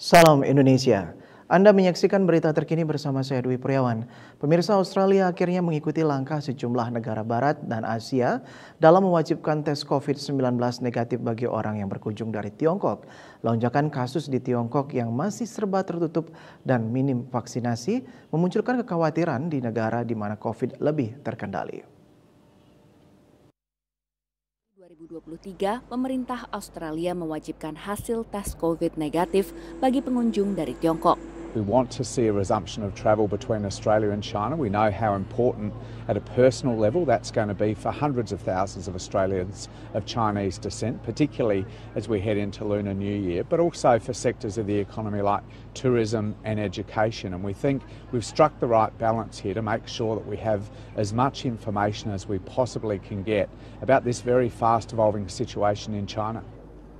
Salam Indonesia. Anda menyaksikan berita terkini bersama saya Dwi Priawan. Pemirsa Australia akhirnya mengikuti langkah sejumlah negara barat dan Asia dalam mewajibkan tes COVID-19 negatif bagi orang yang berkunjung dari Tiongkok. Lonjakan kasus di Tiongkok yang masih serba tertutup dan minim vaksinasi memunculkan kekhawatiran di negara di mana COVID lebih terkendali. 2023, pemerintah Australia mewajibkan hasil tes COVID negatif bagi pengunjung dari Tiongkok. We want to see a resumption of travel between Australia and China. We know how important, at a personal level, that's going to be for hundreds of thousands of Australians of Chinese descent, particularly as we head into Lunar New Year, but also for sectors of the economy like tourism and education. And we think we've struck the right balance here to make sure that we have as much information as we possibly can get about this very fast evolving situation in China.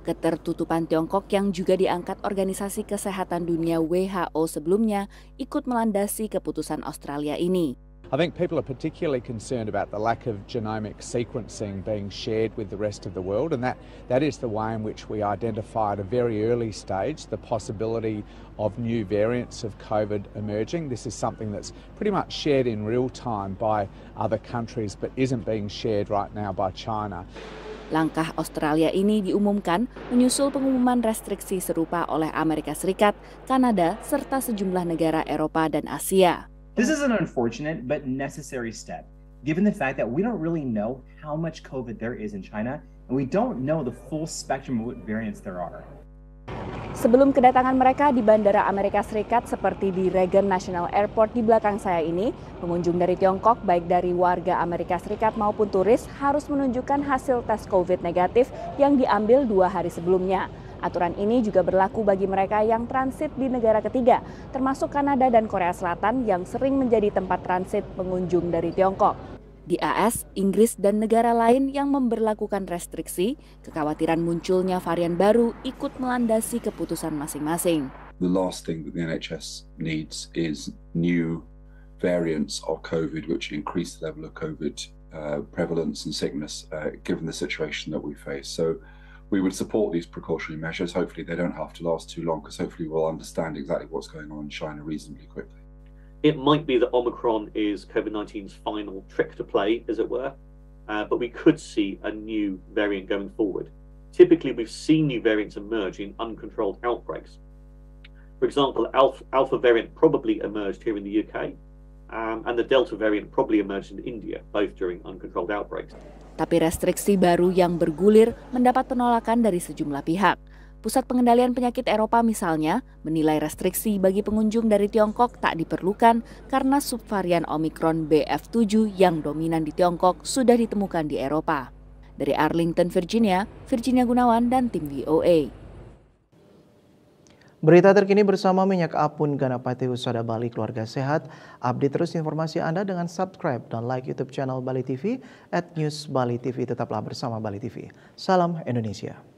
Ketertutupan Tiongkok yang juga diangkat Organisasi Kesehatan Dunia WHO sebelumnya ikut melandasi keputusan Australia ini. I think people are particularly concerned about the lack of genomic sequencing being shared with the rest of the world, and that, that is the way in which we identified at a very early stage the possibility of new variants of COVID emerging. This is something that's pretty much shared in real time by other countries but isn't being shared right now by China. Langkah Australia ini diumumkan menyusul pengumuman restriksi serupa oleh Amerika Serikat, Kanada, serta sejumlah negara Eropa dan Asia. This is an unfortunate but necessary step, given the fact that we don't really know how much COVID there is in China, and we don't know the full spectrum of what variants there are. Sebelum kedatangan mereka di Bandara Amerika Serikat seperti di Reagan National Airport di belakang saya ini, pengunjung dari Tiongkok baik dari warga Amerika Serikat maupun turis harus menunjukkan hasil tes COVID negatif yang diambil dua hari sebelumnya. Aturan ini juga berlaku bagi mereka yang transit di negara ketiga, termasuk Kanada dan Korea Selatan yang sering menjadi tempat transit pengunjung dari Tiongkok. Di AS, Inggris, dan negara lain yang memberlakukan restriksi, kekhawatiran munculnya varian baru ikut melandasi keputusan masing-masing. The last thing that the NHS needs is new variants of COVID which increase the level of COVID uh, prevalence and sickness uh, given the situation that we face. So we would support these precautionary measures. Hopefully they don't have to last too long because hopefully we'll understand exactly what's going on in China reasonably quickly. it might be that Omicron is COVID 19's final trick to play, as it were, uh, but we could see a new variant going forward. Typically, we've seen new variants emerge in uncontrolled outbreaks. For example, alpha, alpha variant probably emerged here in the UK, um, and the Delta variant probably emerged in India, both during uncontrolled outbreaks. Tapi restriksi baru yang bergulir mendapat penolakan dari sejumlah pihak. Pusat Pengendalian Penyakit Eropa misalnya menilai restriksi bagi pengunjung dari Tiongkok tak diperlukan karena subvarian Omikron BF7 yang dominan di Tiongkok sudah ditemukan di Eropa. Dari Arlington, Virginia, Virginia Gunawan dan tim VOA. Berita terkini bersama Minyak Apun Ganapati Husada Bali Keluarga Sehat. Update terus informasi Anda dengan subscribe dan like YouTube channel Bali TV at News Bali TV. Tetaplah bersama Bali TV. Salam Indonesia.